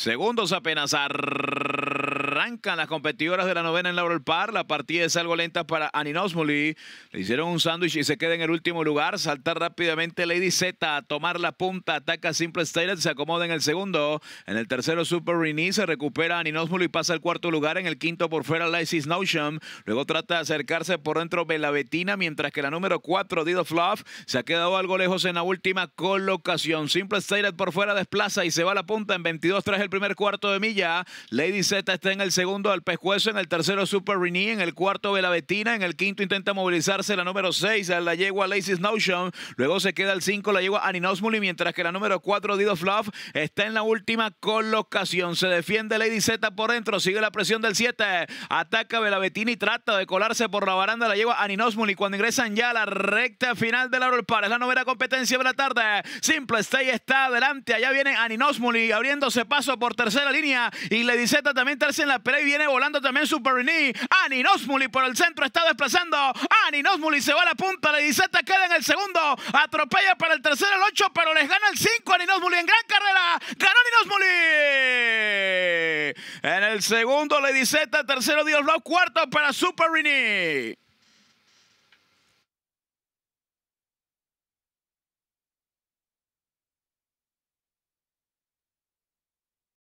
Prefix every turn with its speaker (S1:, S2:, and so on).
S1: Segundos apenas. a las competidoras de la novena en Laurel Park. La partida es algo lenta para Aninosmoli. Le hicieron un sándwich y se queda en el último lugar. salta rápidamente Lady Z a tomar la punta. Ataca Simple Stylet. Se acomoda en el segundo. En el tercero, Super Rini. Se recupera Aninosmoli y pasa al cuarto lugar. En el quinto, por fuera, Lysis Notion. Luego trata de acercarse por dentro Belavetina. Mientras que la número cuatro Dido Fluff, se ha quedado algo lejos en la última colocación. Simple Stylet por fuera desplaza y se va a la punta en 22 tras el primer cuarto de milla. Lady Z está en el segundo al pescuezo, en el tercero Super Renee, en el cuarto Velavetina, en el quinto intenta movilizarse la número 6, la yegua Lazy Notion, luego se queda el 5 la yegua Aninosmuli, mientras que la número 4 Dido Fluff está en la última colocación, se defiende Lady Z por dentro, sigue la presión del 7, ataca Velavetina y trata de colarse por la baranda la yegua Aninosmuli, cuando ingresan ya a la recta final del Laurel Park, es la novena competencia de la tarde, Simple Stay está adelante, allá viene Aninosmuli abriéndose paso por tercera línea y Lady Z también tercera en la ahí viene volando también Super Rini. Ani por el centro está desplazando. Ani Nosmuli se va a la punta. le 17 queda en el segundo. Atropella para el tercero el 8, pero les gana el 5. a en gran carrera. Ganó Ani En el segundo, Lady Z, tercero Dios cuarto para Super Rini.